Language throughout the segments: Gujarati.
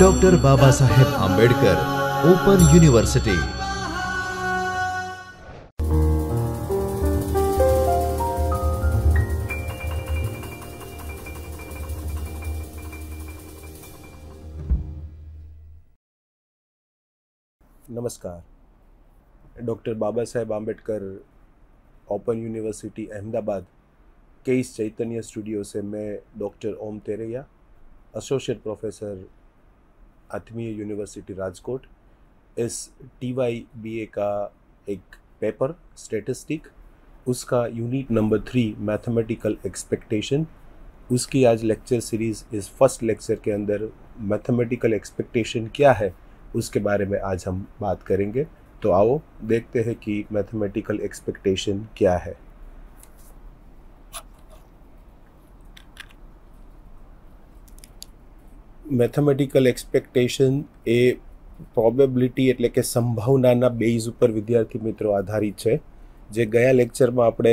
doctor Baba Saheb Ambedkar open university नमस्कार doctor Baba Saheb Ambedkar open university Ahmedabad के इस चैतन्य स्टूडियो से मैं doctor Om Teraiya associate professor Atmiya university Rajkot इस टी वाई बी ए का एक पेपर स्टेटिस्टिक उसका unit number three mathematical expectation उसकी आज लेक्चर सीरीज़ इस फर्स्ट लेक्चर के अंदर मैथमेटिकल एक्सपेक्टेशन क्या है उसके बारे में आज हम बात करेंगे तो आओ देखते हैं कि मैथमेटिकल एक्सपेक्टेशन क्या है મેથેમેટિકલ એક્સપેક્ટેશન એ પ્રોબેબિલિટી એટલે કે સંભાવનાના બેઝ ઉપર વિદ્યાર્થી મિત્રો આધારિત છે જે ગયા લેક્ચરમાં આપણે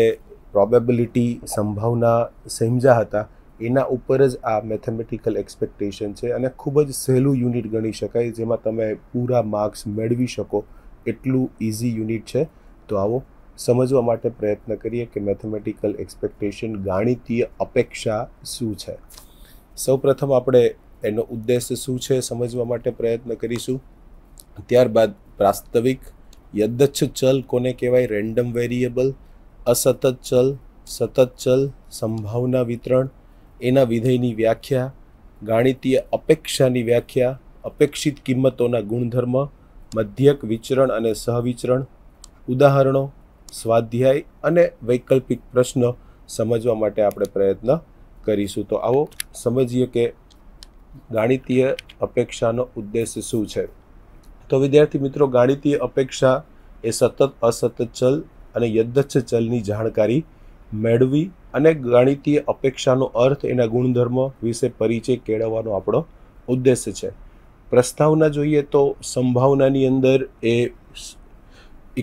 પ્રોબેબિલિટી સંભાવના સમજ્યા હતા એના ઉપર જ આ મેથેમેટિકલ એક્સપેક્ટેશન છે અને ખૂબ જ સહેલું યુનિટ ગણી શકાય જેમાં તમે પૂરા માર્ક્સ મેળવી શકો એટલું ઇઝી યુનિટ છે તો આવો સમજવા માટે પ્રયત્ન કરીએ કે મેથેમેટિકલ એક્સપેક્ટેશન ગાણિતીય અપેક્ષા શું છે સૌપ્રથમ આપણે એનો ઉદ્દેશ શું છે સમજવા માટે પ્રયત્ન કરીશું ત્યારબાદ પ્રાસ્તવિક યદચ્છ ચલ કોને કહેવાય રેન્ડમ વેરિયેબલ અસતત ચલ સતત ચલ સંભાવના વિતરણ એના વિધેયની વ્યાખ્યા ગાણિતીય અપેક્ષાની વ્યાખ્યા અપેક્ષિત કિંમતોના ગુણધર્મ મધ્યક વિચરણ અને સહવિચરણ ઉદાહરણો સ્વાધ્યાય અને વૈકલ્પિક પ્રશ્નો સમજવા માટે આપણે પ્રયત્ન કરીશું તો આવો સમજીએ કે ગાણિતીય અપેક્ષાનો ઉદ્દેશ શું છે તો વિદ્યાર્થી મિત્રો ગાણિતીય અપેક્ષા એ સતત અસતત ચલ અને યદ્ધચ્છ ચલની જાણકારી મેળવી અને ગાણિતીય અપેક્ષાનો અર્થ એના ગુણધર્મ વિશે પરિચય કેળવવાનો આપણો ઉદ્દેશ છે પ્રસ્તાવના જોઈએ તો સંભાવનાની અંદર એ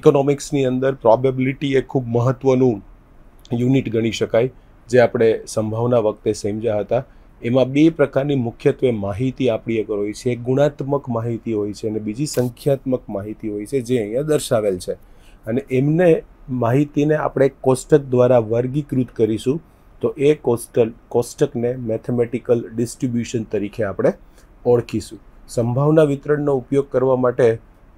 ઇકોનોમિક્સની અંદર પ્રોબેબિલિટી એ ખૂબ મહત્ત્વનું યુનિટ ગણી શકાય જે આપણે સંભાવના વખતે સમજ્યા હતા એમાં બે પ્રકારની મુખ્યત્વે માહિતી આપણી એક હોય છે એક ગુણાત્મક માહિતી હોય છે અને બીજી સંખ્યાત્મક માહિતી હોય છે જે અહીંયા દર્શાવેલ છે અને એમને માહિતીને આપણે કોષ્ટક દ્વારા વર્ગીકૃત કરીશું તો એ કોસ્ટલ કોષ્ટકને મેથેમેટિકલ ડિસ્ટ્રીબ્યુશન તરીકે આપણે ઓળખીશું સંભાવના વિતરણનો ઉપયોગ કરવા માટે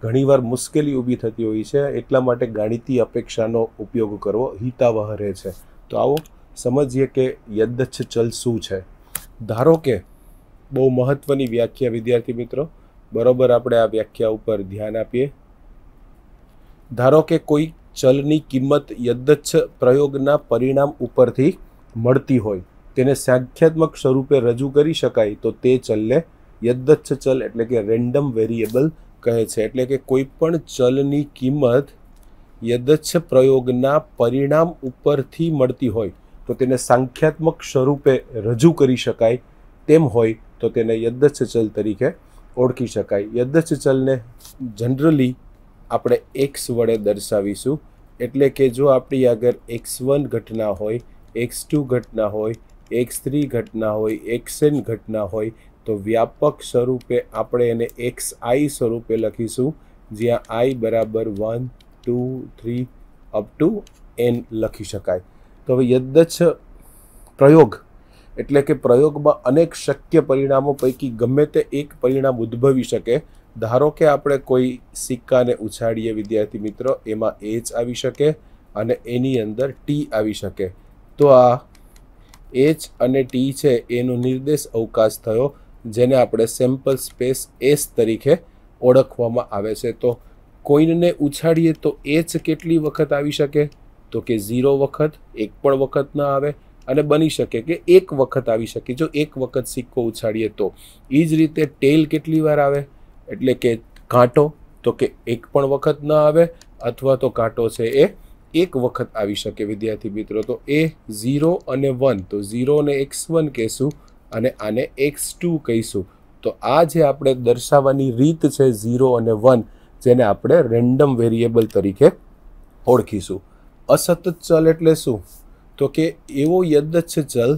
ઘણીવાર મુશ્કેલી ઊભી થતી હોય છે એટલા માટે ગાણિતી અપેક્ષાનો ઉપયોગ કરવો હિતાવહ રહે છે તો આવો સમજીએ કે યદચ્છ ચલ શું છે ધારો કે બહુ મહત્ત્વની વ્યાખ્યા વિદ્યાર્થી મિત્રો બરાબર આપણે આ વ્યાખ્યા ઉપર ધ્યાન આપીએ ધારો કે કોઈ ચલની કિંમત યદ્દચ્છ પ્રયોગના પરિણામ ઉપરથી મળતી હોય તેને સંખ્યાત્મક સ્વરૂપે રજૂ કરી શકાય તો તે ચલને યદ્દચ્છ ચલ એટલે કે રેન્ડમ વેરિયેબલ કહે છે એટલે કે કોઈ પણ ચલની કિંમત યદ્દચ્છ પ્રયોગના પરિણામ ઉપરથી મળતી હોય તો તેને સાંખ્યાત્મક સ્વરૂપે રજૂ કરી શકાય તેમ હોય તો તેને યદ્દચલ તરીકે ઓળખી શકાય યદ્દચલને જનરલી આપણે એક્સ વડે દર્શાવીશું એટલે કે જો આપણી આગળ એક્સ વન ઘટના હોય એક્સ ટુ ઘટના હોય એક્સ થ્રી ઘટના હોય એક્સએન ઘટના હોય તો વ્યાપક સ્વરૂપે આપણે એને એક્સ આઈ સ્વરૂપે લખીશું જ્યાં આઈ બરાબર one two three up to N લખી શકાય તો હવે યદ્દચ્છ પ્રયોગ એટલે કે પ્રયોગમાં અનેક શક્ય પરિણામો પૈકી ગમે તે એક પરિણામ ઉદ્ભવી શકે ધારો કે આપણે કોઈ સિક્કાને ઉછાળીએ વિદ્યાર્થી મિત્રો એમાં એચ આવી શકે અને એની અંદર ટી આવી શકે તો આ એચ અને ટી છે એનો નિર્દેશ અવકાશ થયો જેને આપણે સેમ્પલ સ્પેસ એસ તરીકે ઓળખવામાં આવે છે તો કોઈનને ઉછાળીએ તો એચ કેટલી વખત આવી શકે તો કે ઝીરો વખત એક પણ વખત ના આવે અને બની શકે કે એક વખત આવી શકે જો એક વખત સિક્કો ઉછાળીએ તો એ જ રીતે ટેલ કેટલી વાર આવે એટલે કે કાંટો તો કે એક પણ વખત ના આવે અથવા તો કાંટો છે એ એક વખત આવી શકે વિદ્યાર્થી મિત્રો તો એ ઝીરો અને વન તો ઝીરોને એક્સ વન કહીશું અને આને એક્સ ટુ કહીશું તો આ જે આપણે દર્શાવવાની રીત છે ઝીરો અને વન જેને આપણે રેન્ડમ વેરિયેબલ તરીકે ઓળખીશું અસતત ચલ એટલે શું તો કે એવો યદચ્છ ચલ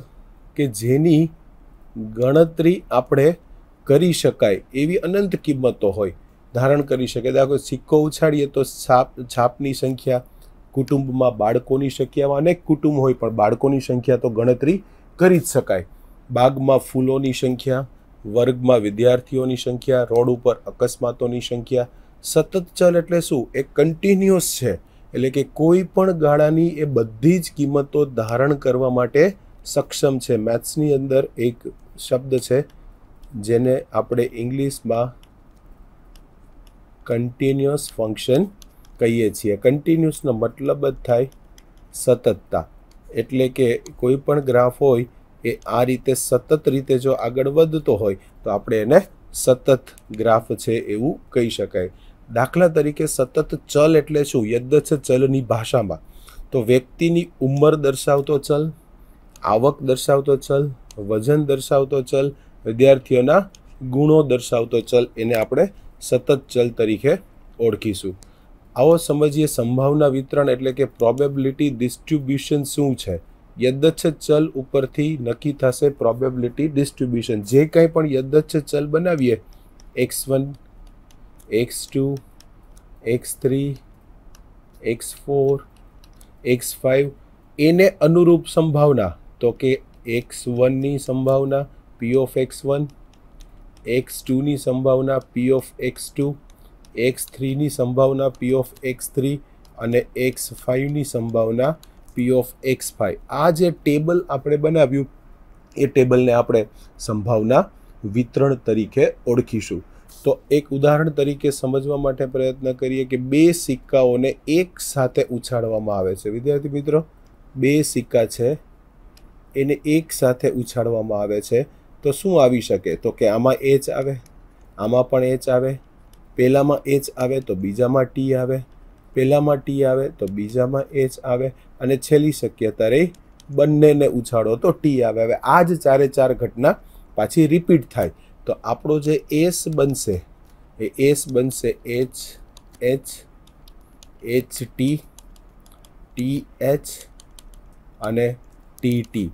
કે જેની ગણતરી આપણે કરી શકાય એવી અનંત કિંમતો હોય ધારણ કરી શકે દાખલો સિક્કો ઉછાળીએ તો છાપ છાપની સંખ્યા કુટુંબમાં બાળકોની સંખ્યામાં અનેક કુટુંબ હોય પણ બાળકોની સંખ્યા તો ગણતરી કરી જ શકાય બાગમાં ફૂલોની સંખ્યા વર્ગમાં વિદ્યાર્થીઓની સંખ્યા રોડ ઉપર અકસ્માતોની સંખ્યા સતત ચલ એટલે શું એ કન્ટિન્યુઅસ છે એટલે કે કોઈ પણ ગાળાની એ બધી જ કિંમતો ધારણ કરવા માટે સક્ષમ છે મેથ્સની અંદર એક શબ્દ છે જેને આપણે ઇંગ્લિશમાં કન્ટિન્યુઅસ ફંક્શન કહીએ છીએ કન્ટિન્યુઅસનો મતલબ જ થાય સતતતા એટલે કે કોઈ પણ ગ્રાફ હોય એ આ રીતે સતત રીતે જો આગળ વધતો હોય તો આપણે એને સતત ગ્રાફ છે એવું કહી શકાય દાખલા તરીકે સતત ચલ એટલે શું યદ્દચ્છ ચલની ભાષામાં તો વ્યક્તિની ઉંમર દર્શાવતો ચલ આવક દર્શાવતો ચલ વજન દર્શાવતો ચલ વિદ્યાર્થીઓના ગુણો દર્શાવતો ચલ એને આપણે સતત ચલ તરીકે ઓળખીશું આવો સમજીએ સંભાવના વિતરણ એટલે કે પ્રોબેબિલિટી ડિસ્ટ્રીબ્યુશન શું છે યદચ્છ ચલ ઉપરથી નક્કી થશે પ્રોબેબિલિટી ડિસ્ટ્રીબ્યુશન જે કંઈ પણ યદ્દચ્છ ચલ બનાવીએ x one x2 x3 x4 x5 એને અનુરૂપ સંભાવના તો કે એક્સ વનની સંભાવના P of X one X ટુની સંભાવના P of X two X થ્રીની સંભાવના પી ઓફ એક્સ થ્રી અને એક્સ ફાઇવની સંભાવના પી ઓફ એક્સ ફાઇવ આ જે ટેબલ આપણે બનાવ્યું એ ટેબલને આપણે સંભાવના વિતરણ તરીકે ઓળખીશું તો એક ઉદાહરણ તરીકે સમજવા માટે પ્રયત્ન કરીએ કે બે સિક્કાઓને એક સાથે ઉછાળવામાં આવે છે વિદ્યાર્થી મિત્રો બે સિક્કા છે એને એક સાથે ઉછાળવામાં આવે છે તો શું આવી શકે તો કે આમાં એચ આવે આમાં પણ એચ આવે પહેલામાં એચ આવે તો બીજામાં ટી આવે પહેલામાં ટી આવે તો બીજામાં એચ આવે અને છેલ્લી શક્યતા રહી બંનેને ઉછાળો તો ટી આવે હવે આ જ ચારે ચાર ઘટના પાછી રિપીટ થાય તો આપણો જે એસ બનશે એ એસ બનશે H H H T T H અને ટી ટી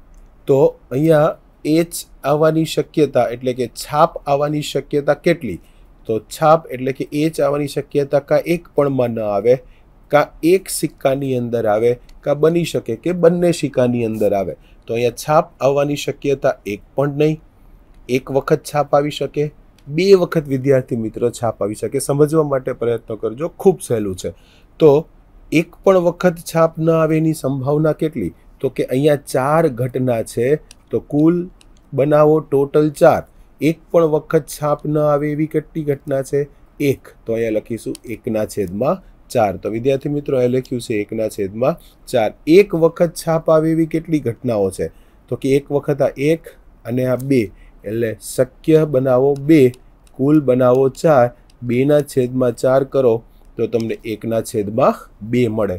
તો અહીંયા એચ આવવાની શક્યતા એટલે કે છાપ આવવાની શક્યતા કેટલી તો છાપ એટલે કે એચ આવવાની શક્યતા કાં એક પણમાં ન આવે કાં એક સિક્કાની અંદર આવે કાં બની શકે કે બંને સિક્કાની અંદર આવે તો અહીંયા છાપ આવવાની શક્યતા એક પણ નહીં એક વખત છાપ આવી શકે બે વખત વિદ્યાર્થી મિત્રો છાપ આવી શકે સમજવા માટે પ્રયત્ન કરજો ખૂબ સહેલું છે તો એક પણ વખત છાપ ન આવે એની સંભાવના કેટલી તો કે અહીંયા ચાર ઘટના છે તો કુલ બનાવો ટોટલ ચાર એક પણ વખત છાપ ન આવે એવી કેટલી ઘટના છે એક તો અહીંયા લખીશું એકના છેદમાં ચાર તો વિદ્યાર્થી મિત્રો એ લખ્યું છે એકના છેદમાં ચાર એક વખત છાપ આવે એવી કેટલી ઘટનાઓ છે તો કે એક વખત આ એક અને આ બે એટલે શક્ય બનાવો બે કુલ બનાવો ચાર બેના છેદમાં ચાર કરો તો તમને એકના છેદમાં બે મળે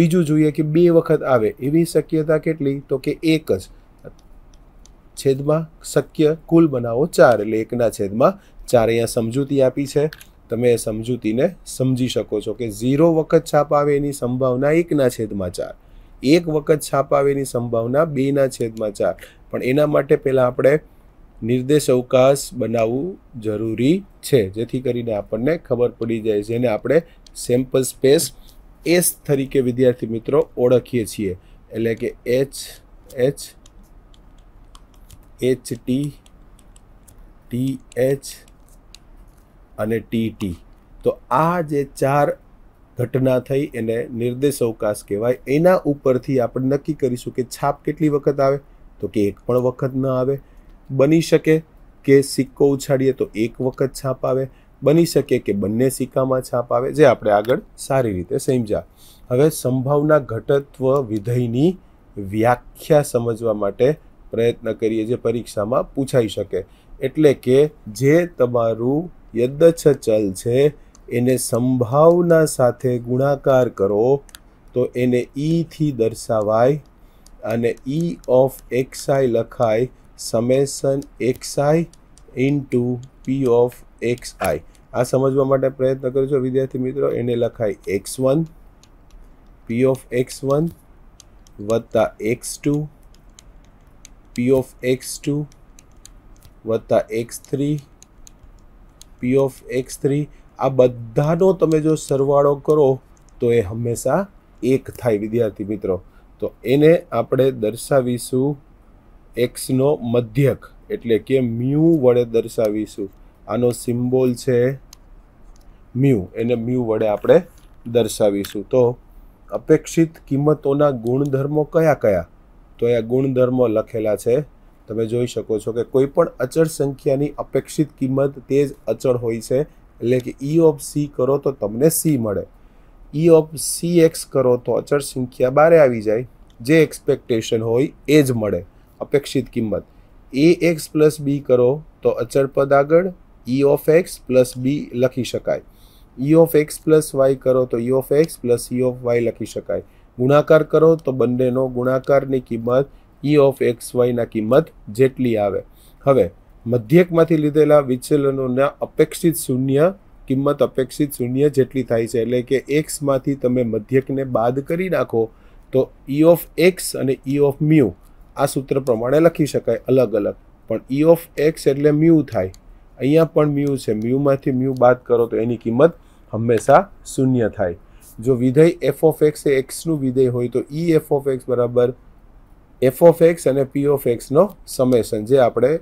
બીજું જોઈએ કે બે વખત આવે એવી શક્યતા કેટલી તો કે એક જ છેદમાં શક્ય કુલ બનાવો ચાર એટલે એકના છેદમાં ચાર અહીંયા સમજૂતી આપી છે તમે એ સમજૂતીને સમજી શકો છો કે ઝીરો વખત છાપ આવે એની સંભાવના એકના છેદમાં ચાર એક વખત છાપ આવે એની સંભાવના બેના છેદમાં ચાર પણ એના માટે પહેલાં આપણે નિર્દેશ અવકાશ બનાવવું જરૂરી છે જેથી કરીને આપણને ખબર પડી જાય જેને આપણે સેમ્પલ સ્પેસ એસ તરીકે વિદ્યાર્થી મિત્રો ઓળખીએ છીએ એટલે કે H H H T T H અને ટી ટી તો આ જે ચાર ઘટના થઈ એને નિર્દેશ અવકાશ કહેવાય એના ઉપરથી આપણે નક્કી કરીશું કે છાપ કેટલી વખત આવે તો કે એક પણ વખત ન આવે બની શકે કે સિક્કો ઉછાળીએ તો એક વખત છાપ આવે બની શકે કે બંને સિક્કામાં છાપ આવે જે આપણે આગળ સારી રીતે સમજ્યા હવે સંભાવના ઘટત્વ વિધેયની વ્યાખ્યા સમજવા માટે પ્રયત્ન કરીએ જે પરીક્ષામાં પૂછાઈ શકે એટલે કે જે તમારું યદચ્છ ચલ છે એને સંભાવના સાથે ગુણાકાર કરો તો એને ઈથી e દર્શાવાય અને ઈ ઓફ એક્સઆઈ લખાય summation I into P of X I આ સમજવા માટે પ્રયત્ન કરજો વિદ્યાર્થી મિત્રો એને લખાય X one P of X one વત્તા X two P of X two વત્તા X three P of X three આ બધાનો તમે જો સરવાળો કરો તો એ હંમેશા એક થાય વિદ્યાર્થી મિત્રો તો એને આપણે દર્શાવીશું એક્સનો મધ્યક એટલે કે મ્યુ વડે દર્શાવીશું આનો સિમ્બોલ છે મ્યુ એને મ્યુ વડે આપણે દર્શાવીશું તો અપેક્ષિત કિંમતોના ગુણધર્મો કયા કયા તો અહીંયા ગુણધર્મો લખેલા છે તમે જોઈ શકો છો કે કોઈ પણ અચળ સંખ્યાની અપેક્ષિત કિંમત તે જ અચળ હોય છે એટલે કે ઈ ઓફ સી કરો તો તમને સી મળે ઈ ઓફ સી એક્સ કરો તો અચળ સંખ્યા બારે આવી જાય જે એક્સપેક્ટેશન હોય એ જ મળે અપેક્ષિત કિંમત એ એક્સ પ્લસ બી કરો તો અચળ પદ આગળ E of X plus B લખી શકાય E of X plus Y કરો તો E of X plus E of Y લખી શકાય ગુણાકાર કરો તો બંનેનો ગુણાકારની કિંમત ઈ ઓફ એક્સ વાયના કિંમત જેટલી આવે હવે મધ્યકમાંથી લીધેલા વિચલનોના અપેક્ષિત શૂન્ય કિંમત અપેક્ષિત શૂન્ય જેટલી થાય છે એટલે કે એક્સમાંથી તમે મધ્યકને બાદ કરી નાખો તો ઈ ઓફ એક્સ અને ઈ ઓફ મ્યુ આ સૂત્ર પ્રમાણે લખી શકાય અલગ અલગ પણ ઈ ઓફ એક્સ એટલે મ્યુ થાય અહીંયા પણ મ્યુ છે મ્યુમાંથી મ્યુ બાદ કરો તો એની કિંમત હંમેશા શૂન્ય થાય જો વિધેય એફ ઓફ એક્સ એ એક્સનું વિધેય હોય તો ઈ એફ ઓફ એક્સ બરાબર એફ ઓફ એક્સ અને પી ઓફ એક્સનો સમેશન જે આપણે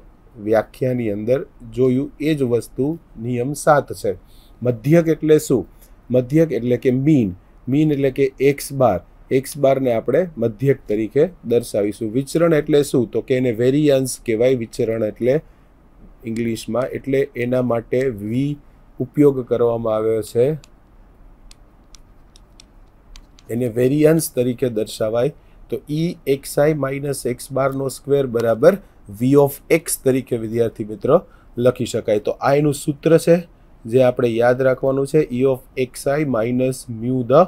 વ્યાખ્યાની અંદર જોયું એ જ વસ્તુ નિયમ સાત છે મધ્યક એટલે શું મધ્યક એટલે કે મીન મીન એટલે કે એક્સ બાર એક્સ બારને આપણે મધ્યક તરીકે દર્શાવીશું વિચરણ એટલે શું તો કે એને વેરિયાન્સ કહેવાય વિચરણ એટલે ઇંગ્લિશમાં એટલે એના માટે વી ઉપયોગ કરવામાં આવ્યો છે એને વેરિયાન્સ તરીકે દર્શાવાય તો E X I minus X બારનો સ્ક્વેર બરાબર વી ઓફ એક્સ તરીકે વિદ્યાર્થી મિત્રો લખી શકાય તો આ એનું સૂત્ર છે જે આપણે યાદ રાખવાનું છે E of X I minus mu the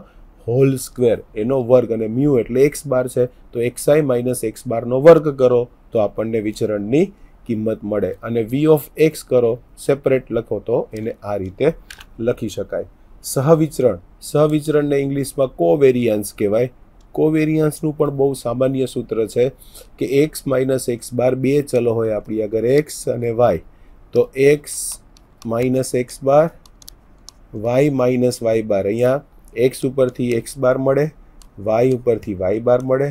whole square એનો વર્ગ અને મ્યુ એટલે એક્સ બાર છે તો એક્સ આઈ માઇનસ એક્સ બારનો વર્ગ કરો તો આપણને વિચરણની કિંમત મળે અને વી ઓફ એક્સ કરો સેપરેટ લખો તો એને આ રીતે લખી શકાય સહવિચરણ સહવિચરણને ઇંગ્લિશમાં કોવેરિયન્સ કહેવાય કોવેરિયન્સનું પણ બહુ સામાન્ય સૂત્ર છે કે એક્સ માઇનસ એક્સ બાર બે ચલો હોય આપણી આગળ એક્સ અને વાય તો X minus X bar Y minus Y bar અહીંયા એક્સ ઉપરથી એક્સ બાર મળે વાય ઉપરથી વાય બાર મળે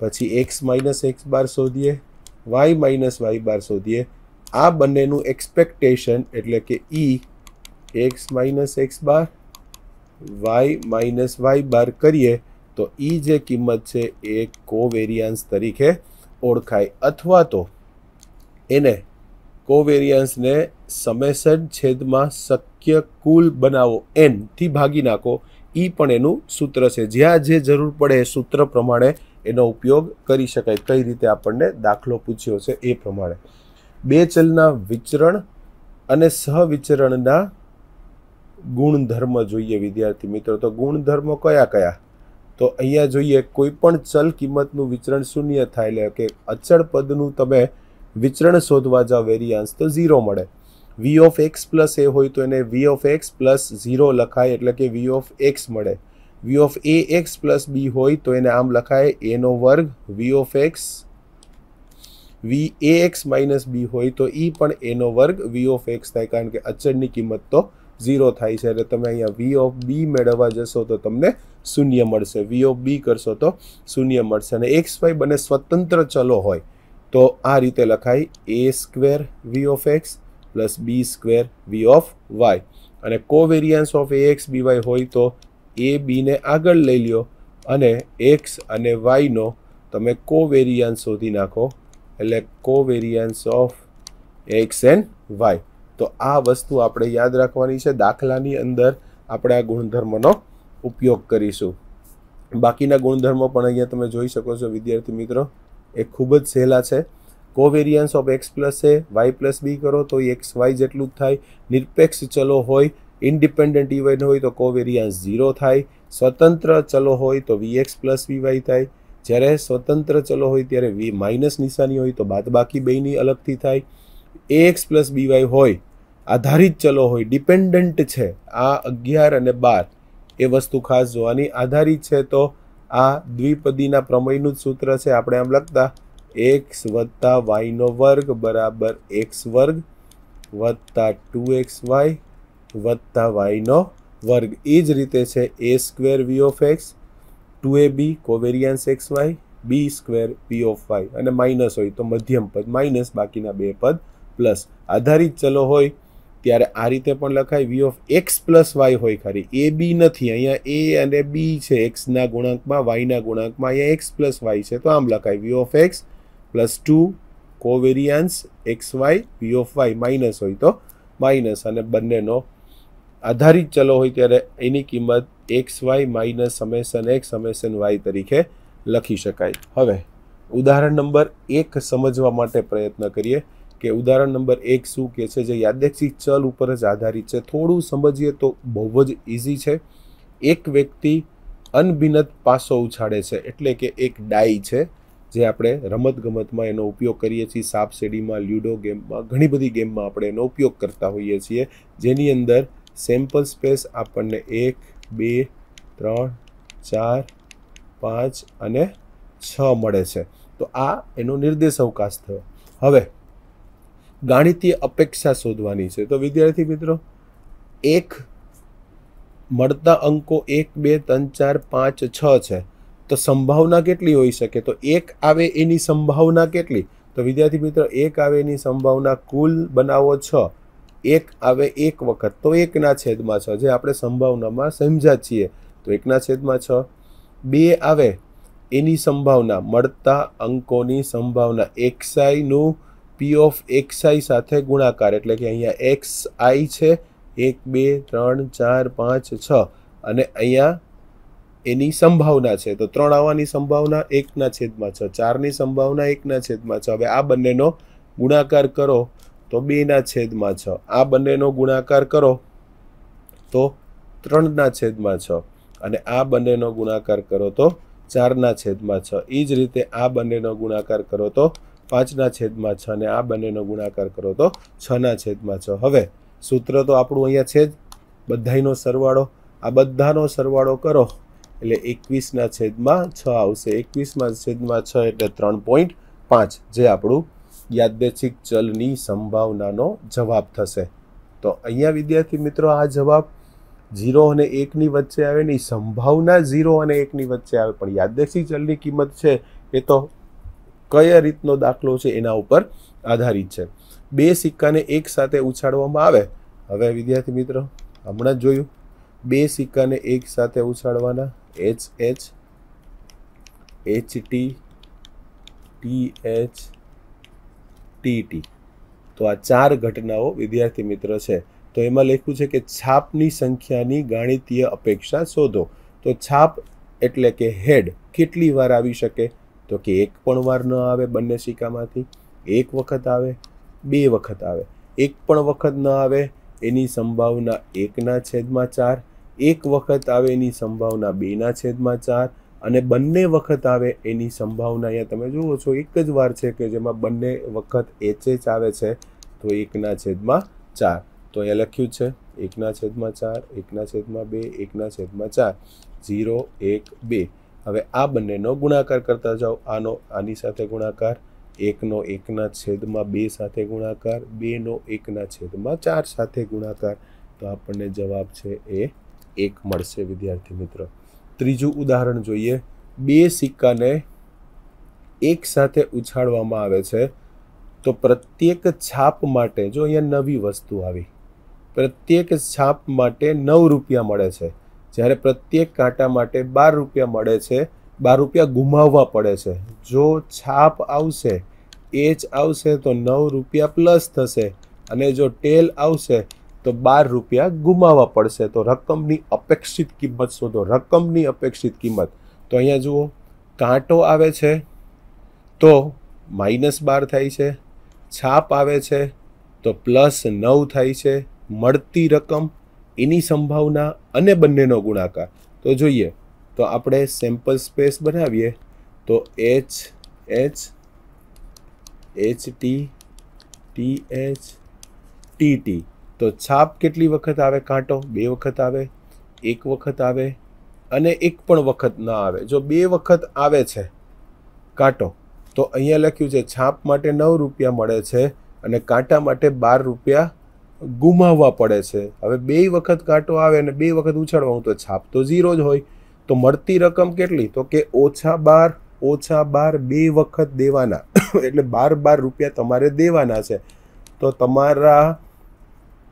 પછી એક્સ માઇનસ એક્સ બાર શોધીએ વાય માઇનસ વાય બાર શોધીએ આ બંનેનું એક્સપેક્ટેશન એટલે કે E X minus X bar Y minus Y bar કરીએ તો ઈ e જે કિંમત છે એ કોવેરિયાન્સ તરીકે ઓળખાય અથવા તો એને કોવેરિયાન્સને સમયસર છેદમાં શક્ય કુલ બનાવો એનથી ભાગી નાખો એ પણ એનું સૂત્ર છે જ્યાં જે જરૂર પડે એ સૂત્ર પ્રમાણે એનો ઉપયોગ કરી શકાય કઈ રીતે આપણને દાખલો પૂછ્યો છે એ પ્રમાણે બે ચલના વિચરણ અને સહવિચરણના ગુણધર્મ જોઈએ વિદ્યાર્થી મિત્રો તો ગુણધર્મો કયા કયા તો અહીંયા જોઈએ કોઈ પણ ચલ કિંમતનું વિચરણ શૂન્ય થાય એટલે કે અચળ પદનું તમે વિચરણ શોધવા જાઓ વેરિયાન્સ તો ઝીરો મળે V of X plus A હોય તો એને V of X plus zero લખાય એટલે કે વી ઓફ એક્સ મળે V of A X plus B હોય તો એને આમ લખાય એનો વર્ગ V of X V A X minus B હોય તો એ પણ એનો વર્ગ વી ઓફ એક્સ થાય કારણ કે અચળની કિંમત તો ઝીરો થાય છે એટલે તમે અહીંયા વી ઓફ બી મેળવવા જશો તો તમને શૂન્ય મળશે વી ઓફ બી કરશો તો શૂન્ય મળશે અને એક્સ વાય બંને સ્વતંત્ર ચલો હોય તો આ રીતે લખાય A square V of X plus B square V of Y અને covariance of A X B Y હોય તો એ બીને આગળ લઈ લ્યો અને એક્સ અને વાયનો તમે કોવેરિયન્સ શોધી નાખો એટલે covariance of X and Y તો આ વસ્તુ આપણે યાદ રાખવાની છે દાખલાની અંદર આપણે આ ગુણધર્મનો ઉપયોગ કરીશું બાકીના ગુણધર્મો પણ અહીંયા તમે જોઈ શકો છો વિદ્યાર્થી મિત્રો એ ખૂબ જ સહેલા છે covariance of X plus A Y plus B કરો તો એક્સ વાય જેટલું જ થાય નિરપેક્ષ ચલો હોય ઇન્ડિપેન્ડન્ટ ઇવેન્ટ હોય તો કોવેરિયન્સ ઝીરો થાય સ્વતંત્ર ચલો હોય તો વી એક્સ પ્લસ વાય થાય જ્યારે સ્વતંત્ર ચલો હોય ત્યારે વી માઇનસ નિશાની હોય તો બાદ બાકી બેની અલગથી થાય એ એક્સ પ્લસ બીવાય હોય આધારિત ચલો હોય ડિપેન્ડન્ટ છે આ અગિયાર અને બાર એ વસ્તુ ખાસ જોવાની આધારિત છે તો આ દ્વિપદીના પ્રમેયનું જ સૂત્ર છે આપણે આમ લખતા એક્સ વત્તા વાયનો વર્ગ બરાબર એક્સ વર્ગ વત્તા ટુ એક્સ વાય વત્તા વાયનો વર્ગ એ જ રીતે છે A square V of X two A B covariance X Y B square P of Y અને માઇનસ હોય તો મધ્યમ પદ માઇનસ બાકીના બે પદ પ્લસ આધારિત ચલો હોય ત્યારે આ રીતે પણ લખાય V of X plus Y હોય ખરી એ બી નથી અહીંયા એ અને બી છે એક્સના ગુણાંકમાં વાયના ગુણાંકમાં અહીંયા એક્સ પ્લસ વાય છે તો આમ લખાય V of X plus two covariance X Y P of Y minus હોય તો માઇનસ અને બંનેનો આધારિત ચલો હોય ત્યારે એની કિંમત X Y minus summation X summation Y તરીકે લખી શકાય હવે ઉદાહરણ નંબર એક સમજવા માટે પ્રયત્ન કરીએ કે ઉદાહરણ નંબર એક શું કહે છે જે યાદચ્છિક ચલ ઉપર જ આધારિત છે થોડું સમજીએ તો બહુ જ ઇઝી છે એક વ્યક્તિ અનબિનત પાસો ઉછાળે છે એટલે કે એક ડાઈ છે જે આપણે રમતગમતમાં એનો ઉપયોગ કરીએ છીએ સાપ સીડીમાં લ્યુડો ગેમમાં ઘણી બધી ગેમમાં આપણે એનો ઉપયોગ કરતા હોઈએ છીએ જેની અંદર સેમ્પલ સ્પેસ આપણને એક બે ત્રણ ચાર પાંચ અને છ મળે છે તો આ એનો નિર્દેશ અવકાશ થયો હવે ગાણિતીય અપેક્ષા શોધવાની છે તો વિદ્યાર્થી મિત્રો એક મળતા અંકો એક બે ત્રણ ચાર પાંચ છ છે તો સંભાવના કેટલી હોઈ શકે તો એક આવે એની સંભાવના કેટલી તો વિદ્યાર્થી મિત્રો એક આવે એની સંભાવના કુલ બનાવો છ એક આવે એક વખત તો એકના છેદમાં છ જે આપણે સંભાવનામાં સમજ્યા છીએ તો એકના છેદમાં છ બે આવે એની સંભાવના મળતા અંકોની સંભાવના એક્સઆઈનું પી ઓફ એક્સઆઈ સાથે ગુણાકાર એટલે કે અહીંયા એક્સ આઈ છે એક બે ત્રણ ચાર પાંચ છ અને અહીંયા એની સંભાવના છે તો ત્રણ આવવાની સંભાવના એકના છેદમાં છ ચારની સંભાવના એકના છેદમાં છ હવે આ બંનેનો ગુણાકાર કરો તો બેના છેદમાં છ આ બંનેનો ગુણાકાર કરો તો ત્રણના છેદમાં છ અને આ બંનેનો ગુણાકાર કરો તો ચારના છેદમાં છ એ જ રીતે આ બંનેનો ગુણાકાર કરો તો પાંચના છેદમાં છ અને આ બંનેનો ગુણાકાર કરો તો છના છેદમાં છ હવે સૂત્ર તો આપણું અહીંયા છે જ બધાનો સરવાળો આ બધાનો સરવાળો કરો એટલે એકવીસના છેદમાં છ આવશે એકવીસમાં છેદમાં છ એટલે ત્રણ પોઈન્ટ પાંચ જે આપણું યાદચ્છિક ચલની સંભાવનાનો જવાબ થશે તો અહીંયા વિદ્યાર્થી મિત્રો આ જવાબ ઝીરો અને એકની વચ્ચે આવે નહીં સંભાવના ઝીરો અને એકની વચ્ચે આવે પણ યાદચ્છિક ચલની કિંમત છે એ તો કયા રીતનો દાખલો છે એના ઉપર આધારિત છે બે સિક્કાને એક સાથે ઉછાળવામાં આવે હવે વિદ્યાર્થી મિત્રો હમણાં જોયું બે સિક્કાને એક સાથે ઉછાળવાના H H H T T H T T તો આ ચાર ઘટનાઓ વિદ્યાર્થી મિત્ર છે તો એમાં લખ્યું છે કે છાપની સંખ્યાની ગાણિતીય અપેક્ષા શોધો તો છાપ એટલે કે હેડ કેટલી વાર આવી શકે તો કે એક પણ વાર ન આવે બંને સિક્કામાંથી એક વખત આવે બે વખત આવે એક પણ વખત ન આવે એની સંભાવના એકના છેદમાં ચાર એક વખત આવે એની સંભાવના બેના છેદમાં ચાર અને બંને વખત આવે એની સંભાવના અહીંયા તમે જુઓ છો એક જ વાર છે કે જેમાં બંને વખત એચ એચ આવે છે તો એકના છેદમાં ચાર તો અહીંયા લખ્યું છે એકના છેદમાં ચાર એકના છેદમાં બે એકના છેદમાં ચાર ઝીરો એક બે હવે આ બંનેનો ગુણાકાર કરતા જાઓ આનો આની સાથે ગુણાકાર એકનો એકના છેદમાં બે સાથે ગુણાકાર બેનો એકના છેદમાં ચાર સાથે ગુણાકાર તો આપણને જવાબ છે એ એક મળશે વિદ્યાર્થી મિત્રો ત્રીજું ઉદાહરણ જોઈએ બે સિક્કાને એક સાથે ઉછાળવામાં આવે છે તો પ્રત્યેક છાપ માટે જો અહીંયા નવી વસ્તુ આવી પ્રત્યેક છાપ માટે નવ રૂપિયા મળે છે જ્યારે પ્રત્યેક કાંટા માટે બાર રૂપિયા મળે છે બાર રૂપિયા ગુમાવવા પડે છે જો છાપ આવશે એચ આવશે તો નવ રૂપિયા પ્લસ થશે અને જો ટેલ આવશે તો બાર રૂપિયા ગુમાવવા પડશે તો રકમની અપેક્ષિત કિંમત શોધો રકમની અપેક્ષિત કિંમત તો અહીંયા જુઓ કાંટો આવે છે તો માઇનસ બાર થાય છે છાપ આવે છે તો પ્લસ નવ થાય છે મળતી રકમ એની સંભાવના અને બંનેનો ગુણાકાર તો જોઈએ તો આપણે સેમ્પલ સ્પેસ બનાવીએ તો H H H T T H T T તો છાપ કેટલી વખત આવે કાંટો બે વખત આવે એક વખત આવે અને એક પણ વખત ના આવે જો બે વખત આવે છે કાંટો તો અહીંયા લખ્યું છે છાપ માટે નવ રૂપિયા મળે છે અને કાંટા માટે બાર રૂપિયા ગુમાવવા પડે છે હવે બે વખત કાંટો આવે અને બે વખત ઉછાળવા તો છાપ તો ઝીરો જ હોય તો મળતી રકમ કેટલી તો કે ઓછા બાર ઓછા બાર બે વખત દેવાના એટલે બાર બાર રૂપિયા તમારે દેવાના છે તો તમારા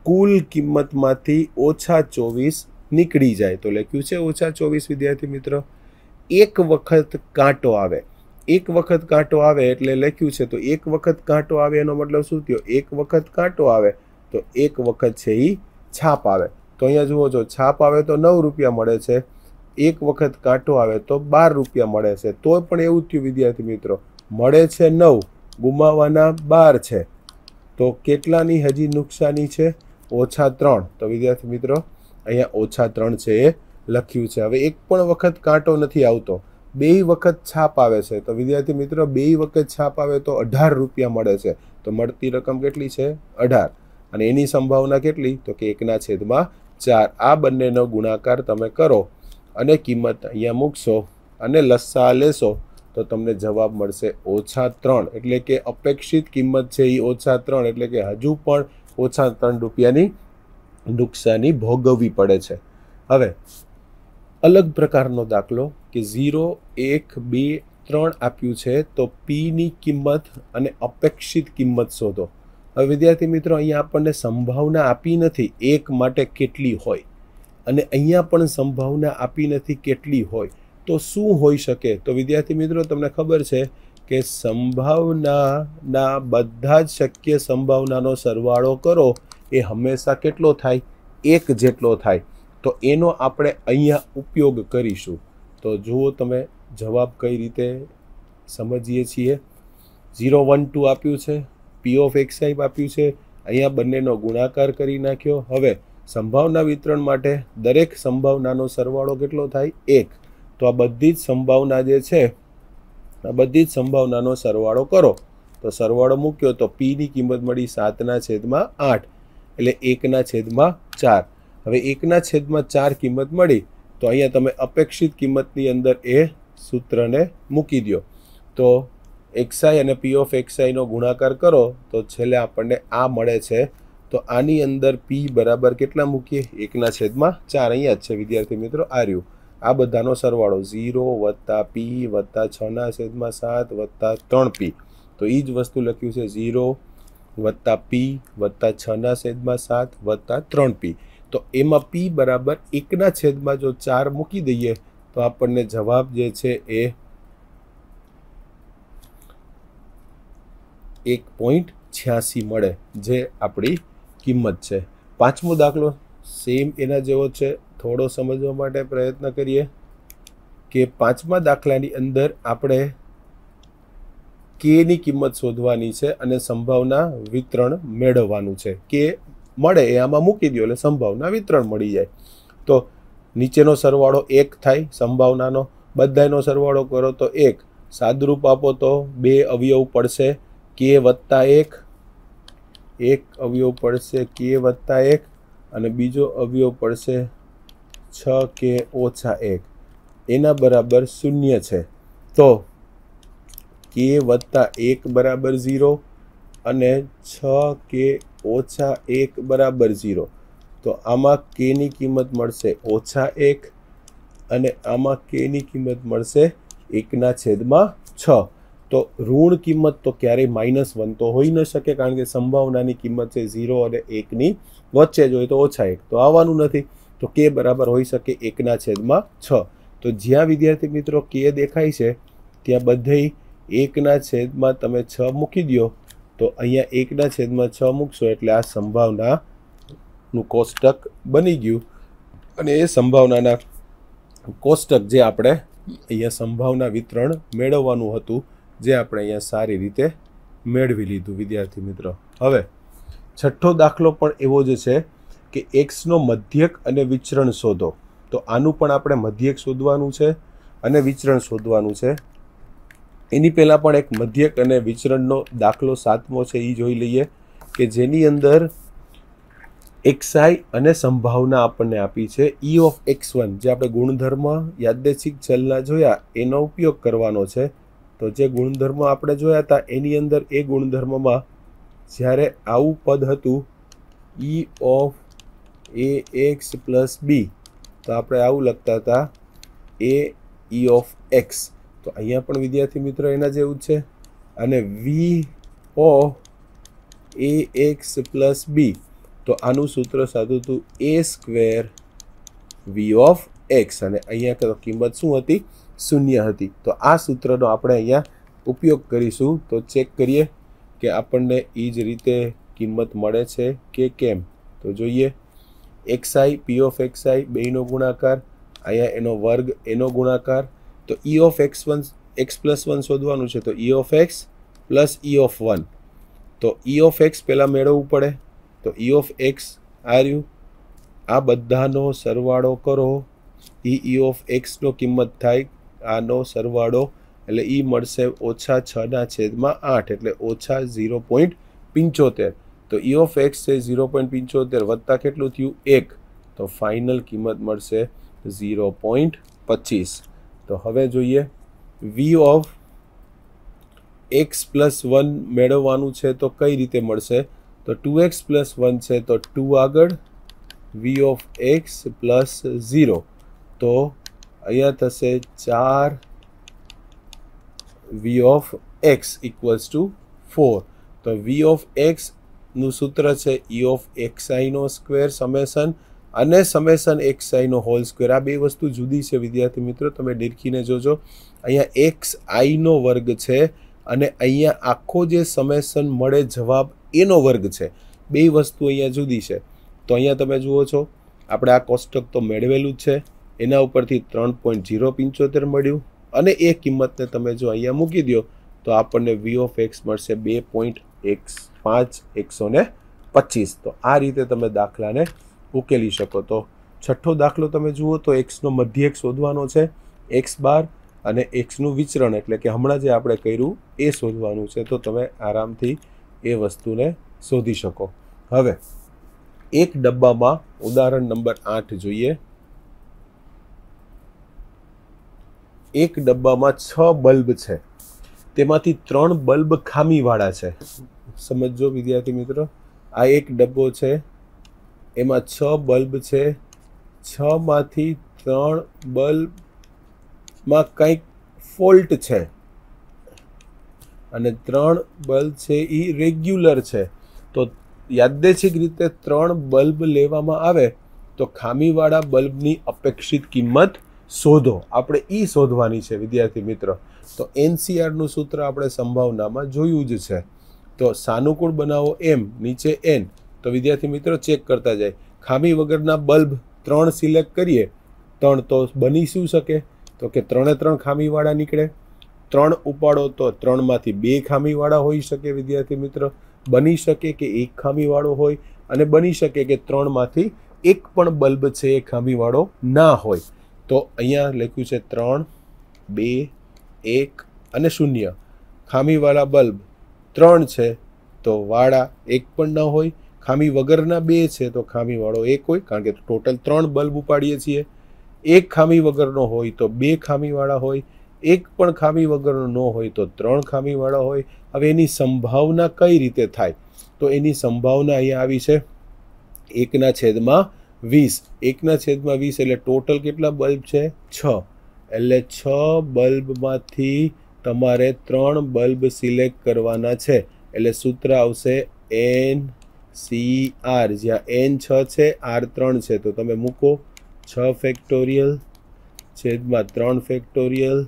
કુલ કિંમતમાંથી ઓછા ચોવીસ નીકળી જાય તો લખ્યું છે ઓછા ચોવીસ વિદ્યાર્થી મિત્ર એક વખત કાંટો આવે એક વખત કાંટો આવે એટલે લખ્યું છે તો એક વખત કાંટો આવે એનો મતલબ શું થયો એક વખત કાંટો આવે તો એક વખત છે એ છાપ આવે તો અહીંયા જુઓ જો છાપ આવે તો નવ રૂપિયા મળે છે એક વખત કાંટો આવે તો બાર રૂપિયા મળે છે તો પણ એવું થયું વિદ્યાર્થી મિત્રો મળે છે નવ ગુમાવાના બાર છે તો કેટલાની હજી નુકસાની છે ઓછા ત્રણ તો વિદ્યાર્થી મિત્રો અહીંયા ઓછા ત્રણ છે એ લખ્યું છે હવે એક પણ વખત કાંટો નથી આવતો બે વખત છાપ આવે છે તો વિદ્યાર્થી મિત્રો બે વખત છાપ આવે તો અઢાર રૂપિયા મળે છે તો મળતી રકમ કેટલી છે અઢાર અને એની સંભાવના કેટલી તો કે એકના છેદમાં ચાર આ બંનેનો ગુણાકાર તમે કરો અને કિંમત અહીંયા મૂકશો અને લસ્સા લેશો તો તમને જવાબ મળશે ઓછા ત્રણ એટલે કે અપેક્ષિત કિંમત છે એ ઓછા ત્રણ એટલે કે હજુ પણ ઓછા ત્રણ રૂપિયાની નુકસાની ભોગવવી પડે છે હવે અલગ પ્રકારનો દાખલો કે ઝીરો એક બે ત્રણ આપ્યું છે તો પીની કિંમત અને અપેક્ષિત કિંમત શોધો હવે વિદ્યાર્થી મિત્રો અહીંયા આપણને સંભાવના આપી નથી એક માટે કેટલી હોય અને અહીંયા પણ સંભાવના આપી નથી કેટલી હોય તો શું હોઈ શકે તો વિદ્યાર્થી મિત્રો તમને ખબર છે કે સંભાવનાના બધા જ શક્ય સંભાવનાનો સરવાળો કરો એ હંમેશા કેટલો થાય એક જેટલો થાય તો એનો આપણે અહીંયા ઉપયોગ કરીશું તો જુઓ તમે જવાબ કઈ રીતે સમજીએ છીએ ઝીરો વન ટુ આપ્યું છે પી ઓફ એક્સ એક્સાઇબ આપ્યું છે અહીંયા બંનેનો ગુણાકાર કરી નાખ્યો હવે સંભાવના વિતરણ માટે દરેક સંભાવનાનો સરવાળો કેટલો થાય એક તો આ બધી જ સંભાવના જે છે બધી જ સંભાવનાનો સરવાળો કરો તો સરવાળો મૂક્યો તો પીની કિંમત મળી સાતના છેદમાં આઠ એટલે એકના છેદમાં ચાર હવે એકના છેદમાં ચાર કિંમત મળી તો અહીંયા તમે અપેક્ષિત કિંમતની અંદર એ સૂત્રને મૂકી દો તો એક્સઆઈ અને પી ઓફ એક્સઆઈનો ગુણાકાર કરો તો છેલ્લે આપણને આ મળે છે તો આની અંદર પી બરાબર કેટલા મૂકીએ એકના છેદમાં ચાર અહીંયા જ છે વિદ્યાર્થી મિત્રો આર્યું આ બધાનો સરવાળો ઝીરો વત્તા પી વત્તા છના છેદમાં સાત વત્તા ત્રણ પી તો એ જ વસ્તુ લખ્યું છે ઝીરો વત્તા પી વત્તા છના છેદમાં સાત વત્તા ત્રણ પી તો એમાં પી બરાબર એકના છેદમાં જો ચાર મૂકી દઈએ તો આપણને જવાબ જે છે એ એક પોઈન્ટ છ્યાસી મળે જે આપણી કિંમત છે પાંચમો દાખલો સેમ એના જેવો છે થોડો સમજવા માટે પ્રયત્ન કરીએ કે પાંચમા દાખલાની અંદર આપણે કેની કિંમત શોધવાની છે અને સંભાવના વિતરણ મેળવવાનું છે કે મળે એ આમાં મૂકી દો એટલે સંભાવના વિતરણ મળી જાય તો નીચેનો સરવાળો એક થાય સંભાવનાનો બધાનો સરવાળો કરો તો એક સાદરૂપ આપો તો બે અવયવ પડશે કે વત્તા એક એક અવયવ પડશે કે વત્તા એક અને બીજો અવયવ પડશે છ કે ઓછા એક એના બરાબર શૂન્ય છે તો કે વત્તા એક બરાબર ઝીરો અને છ કે ઓછા એક બરાબર ઝીરો તો આમાં કેની કિંમત મળશે ઓછા એક અને આમાં કેની કિંમત મળશે એકના છેદમાં છ તો ઋણ કિંમત તો ક્યારેય માઇનસ વન તો હોઈ ન શકે કારણ કે સંભાવનાની કિંમત છે ઝીરો અને એકની વચ્ચે જ હોય તો ઓછા એક તો આવવાનું નથી તો કે બરાબર હોઈ શકે એકના છેદમાં છ તો જ્યાં વિદ્યાર્થી મિત્રો કે દેખાય છે ત્યાં બધે એકના છેદમાં તમે છ મૂકી દો તો અહીંયા એકના છેદમાં છ મૂકશો એટલે આ સંભાવનાનું કોષ્ટક બની ગયું અને એ સંભાવનાના કોષ્ટક જે આપણે અહીંયા સંભાવના વિતરણ મેળવવાનું હતું જે આપણે અહીંયા સારી રીતે મેળવી લીધું વિદ્યાર્થી મિત્રો હવે છઠ્ઠો દાખલો પણ એવો જ છે કે એક્સનો મધ્યક અને વિચરણ શોધો તો આનું પણ આપણે મધ્યક શોધવાનું છે અને વિચરણ શોધવાનું છે એની પહેલાં પણ એક મધ્યક અને વિચરણનો દાખલો સાતમો છે એ જોઈ લઈએ કે જેની અંદર એક્સાઈ અને સંભાવના આપણને આપી છે ઈ ઓફ એક્સ વન જે આપણે ગુણધર્મ યાદચ્છિક ચલના જોયા એનો ઉપયોગ કરવાનો છે તો જે ગુણધર્મ આપણે જોયા હતા એની અંદર એ ગુણધર્મમાં જ્યારે આવું પદ હતું E e of A X plus B તો આપણે આવું લખતા હતા એ ઈ ઓફ એક્સ તો અહીંયા પણ વિદ્યાર્થી મિત્રો એના જેવું છે અને વી ઓ એ એક્સ પ્લસ બી તો આનું સૂત્ર સાધું હતું A square V of X અને અહીંયા કિંમત શું હતી શૂન્ય હતી તો આ સૂત્રનો આપણે અહીંયા ઉપયોગ કરીશું તો ચેક કરીએ કે આપણને એ જ રીતે કિંમત મળે છે કે કેમ તો જોઈએ X I P of X I બેનો ગુણાકાર અહીંયા એનો વર્ગ એનો ગુણાકાર તો E of X one X plus one શોધવાનું છે તો E of X plus E of one તો ઈ ઓફ એક્સ પહેલાં મેળવવું પડે તો ઈ ઓફ એક્સ આ રહ્યું આ બધાનો સરવાળો કરો ઈ ઈ ઓફ એક્સનો કિંમત થાય આનો સરવાળો એટલે ઈ મળશે ઓછા છના છેદમાં આઠ એટલે ઓછા ઝીરો પોઈન્ટ પંચોતેર તો ઈ ઓફ એક્સ છે ઝીરો પોઈન્ટ પંચોતેર વત્તા કેટલું થયું એક તો ફાઇનલ કિંમત મળશે ઝીરો પોઈન્ટ પચીસ તો હવે જોઈએ V of X plus one મેળવવાનું છે તો કઈ રીતે મળશે તો ટુ એક્સ પ્લસ વન છે તો ટુ આગળ V of X plus zero તો અહીંયા થશે ચાર V of X equals to four તો વી ઓફ એક્સ નું સૂત્ર છે ઈ ઓફ એક્સાઈનો સ્ક્વેર સમેસન અને સમેસન એક્સ આઈનો હોલ સ્ક્વેર આ બે વસ્તુ જુદી છે વિદ્યાર્થી મિત્રો તમે ડીરખીને જોજો અહીંયા એક્સ આઈનો વર્ગ છે અને અહીંયા આખો જે સમેસન મળે જવાબ એનો વર્ગ છે બે વસ્તુ અહીંયા જુદી છે તો અહીંયા તમે જુઓ છો આપણે આ કોષ્ટક તો મેળવેલું જ છે એના ઉપરથી ત્રણ પોઈન્ટ ઝીરો પંચોતેર મળ્યું અને એ કિંમતને તમે જો અહીંયા મૂકી દો તો આપણને વી ઓફ એક્સ મળશે બે પોઈન્ટ એક પાંચ એકસો ને પચીસ તો આ રીતે તમે દાખલાને ઉકેલી શકો તો છઠ્ઠો દાખલો તમે જુઓ તો એક્સનો મધ્ય એક શોધવાનો છે એક્સ બાર અને એક્સનું વિચરણ એટલે કે હમણાં જે આપણે કર્યું એ શોધવાનું છે તો તમે આરામથી એ વસ્તુને શોધી શકો હવે એક ડબ્બામાં ઉદાહરણ નંબર આઠ જોઈએ એક ડબ્બામાં છ બલ્બ છે તેમાંથી ત્રણ બલ્બ ખામીવાળા છે સમજો વિદ્યાર્થી મિત્રો આ એક ડબ્બો છે એમાં છ બલ્બ છે છમાંથી ત્રણ બલ્બમાં કંઈક ફોલ્ટ છે અને ત્રણ બલ્બ છે એ રેગ્યુલર છે તો યાદેશિક રીતે ત્રણ બલ્બ લેવામાં આવે તો ખામીવાળા બલ્બની અપેક્ષિત કિંમત શોધો આપણે એ શોધવાની છે વિદ્યાર્થી મિત્ર તો એનસીઆરનું સૂત્ર આપણે સંભાવનામાં જોયું જ છે તો સાનુકૂળ બનાવો એમ નીચે એન તો વિદ્યાર્થી મિત્રો ચેક કરતા જાય ખામી વગરના બલ્બ ત્રણ સિલેક્ટ કરીએ ત્રણ તો બની શું શકે તો કે ત્રણે ત્રણ ખામીવાળા નીકળે ત્રણ ઉપાડો તો ત્રણમાંથી બે ખામીવાળા હોઈ શકે વિદ્યાર્થી મિત્ર બની શકે કે એક ખામીવાળો હોય અને બની શકે કે ત્રણમાંથી એક પણ બલ્બ છે એ ખામીવાળો ના હોય તો અહીંયા લખ્યું છે ત્રણ બે એક અને શૂન્ય ખામીવાળા બલ્બ ત્રણ છે તો વાળા એક પણ ન હોય ખામી વગરના બે છે તો ખામીવાળો એક હોય કારણ કે ટોટલ ત્રણ બલ્બ ઉપાડીએ છીએ એક ખામી વગરનો હોય તો બે ખામીવાળા હોય એક પણ ખામી વગરનો ન હોય તો ત્રણ ખામીવાળા હોય હવે એની સંભાવના કઈ રીતે થાય તો એની સંભાવના અહીંયા આવી છે એકના છેદમાં વીસ એકના છેદમાં વીસ એટલે ટોટલ કેટલા બલ્બ છે છ એટલે છ બલ્બમાંથી તમારે ત્રણ બલ્બ સિલેક્ટ કરવાના છે એટલે સૂત્ર આવશે એન સી આર જ્યાં એન છ છે આર ત્રણ છે તો તમે મૂકો છ ફેક્ટોરિયલ છેદમાં ત્રણ ફેક્ટોરિયલ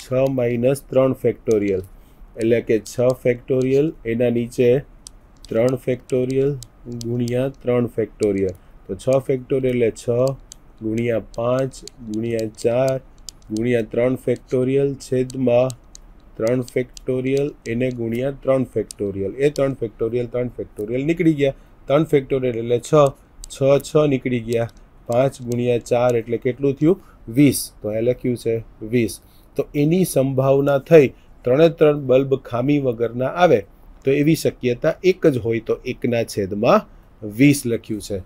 છ માઇનસ ત્રણ ફેક્ટોરિયલ એટલે કે છ ફેક્ટોરિયલ એના નીચે ત્રણ ફેક્ટોરિયલ ગુણ્યા ત્રણ ફેક્ટોરિયલ તો છ ફેક્ટોરિયલ એટલે છ ગુણ્યા પાંચ ગુણ્યા ચાર ગુણ્યા ત્રણ ફેક્ટોરિયલ છેદમાં ત્રણ ફેક્ટોરિયલ એને ગુણ્યા ત્રણ ફેક્ટોરિયલ એ ત્રણ ફેક્ટોરિયલ ત્રણ ફેક્ટોરિયલ નીકળી ગયા ત્રણ ફેક્ટોરિયલ એટલે છ છ છ નીકળી ગયા પાંચ ગુણ્યા ચાર એટલે કેટલું થયું વીસ તો એ લખ્યું છે વીસ તો એની સંભાવના થઈ ત્રણે ત્રણ બલ્બ ખામી વગરના આવે તો એવી શક્યતા એક જ હોય તો એકના છેદમાં વીસ લખ્યું છે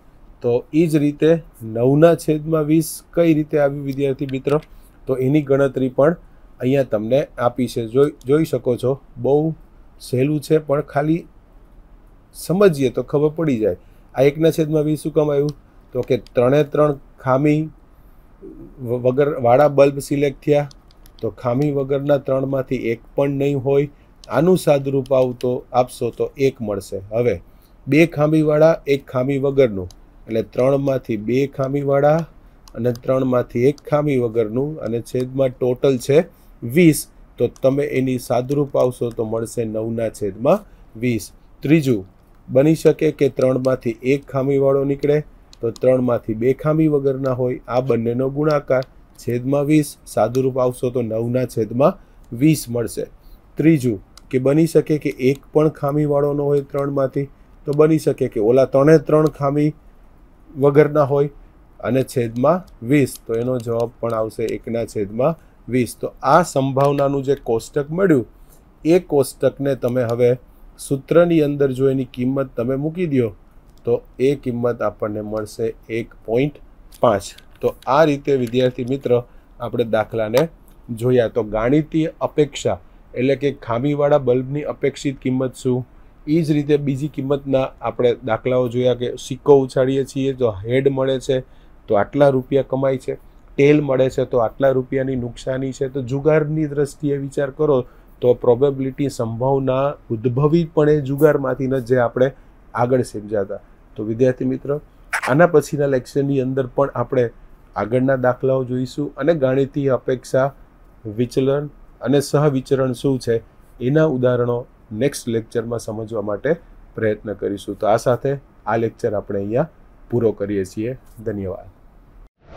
તો એ જ રીતે નવના છેદમાં વીસ કઈ રીતે આવ્યું વિદ્યાર્થી મિત્રો તો એની ગણતરી પણ અહીંયા તમને આપી છે જોઈ જોઈ શકો છો બહુ સહેલું છે પણ ખાલી સમજીએ તો ખબર પડી જાય આ એકના છેદમાં બી શું કમાયું તો કે ત્રણે ત્રણ ખામી વગર વાળા બલ્બ સિલેક્ટ થયા તો ખામી વગરના ત્રણમાંથી એક પણ નહીં હોય આનું સાદરૂપ આવતો આપશો તો એક મળશે હવે બે ખામીવાળા એક ખામી વગરનું એટલે ત્રણમાંથી બે ખામીવાળા અને ત્રણમાંથી એક ખામી વગરનું અને છેદમાં ટોટલ છે વીસ તો તમે એની સાદુરૂપ આવશો તો મળશે નવના છેદમાં વીસ ત્રીજું બની શકે કે ત્રણમાંથી એક ખામીવાળો નીકળે તો ત્રણમાંથી બે ખામી વગરના હોય આ બંનેનો ગુણાકાર છેદમાં વીસ સાદુરૂપ આવશો તો નવના છેદમાં વીસ મળશે ત્રીજું કે બની શકે કે એક પણ ખામીવાળો ન હોય ત્રણમાંથી તો બની શકે કે ઓલા ત્રણે ત્રણ ખામી વગરના હોય અને છેદમાં વીસ તો એનો જવાબ પણ આવશે એકના છેદમાં વીસ તો આ સંભાવનાનું જે કોષ્ટક મળ્યું એ કોષ્ટકને તમે હવે સૂત્રની અંદર જો એની કિંમત તમે મૂકી દો તો એ કિંમત આપણને મળશે એક પોઈન્ટ પાંચ તો આ રીતે વિદ્યાર્થી મિત્ર આપણે દાખલાને જોયા તો ગાણિતીય અપેક્ષા એટલે કે ખામીવાળા બલ્બની અપેક્ષિત કિંમત શું એ જ રીતે બીજી કિંમતના આપણે દાખલાઓ જોયા કે સિક્કો ઉછાળીએ છીએ તો હેડ મળે છે તો આટલા રૂપિયા કમાય છે તેલ મળે છે તો આટલા રૂપિયાની નુકસાની છે તો જુગારની દ્રષ્ટિએ વિચાર કરો તો પ્રોબેબિલિટી સંભાવના ઉદ્ભવીપણે જુગારમાંથી ન જે આપણે આગળ સમજાતા તો વિદ્યાર્થી મિત્રો આના પછીના લેક્ચરની અંદર પણ આપણે આગળના દાખલાઓ જોઈશું અને ગાણિતીય અપેક્ષા વિચલન અને સહવિચરણ શું છે એના ઉદાહરણો નેક્સ્ટ લેક્ચરમાં સમજવા માટે પ્રયત્ન કરીશું તો આ સાથે આ લેક્ચર આપણે અહીંયા પૂરો કરીએ છીએ ધન્યવાદ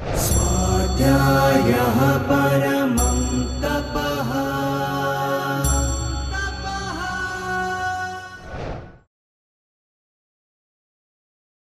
स्वाध्यायः परा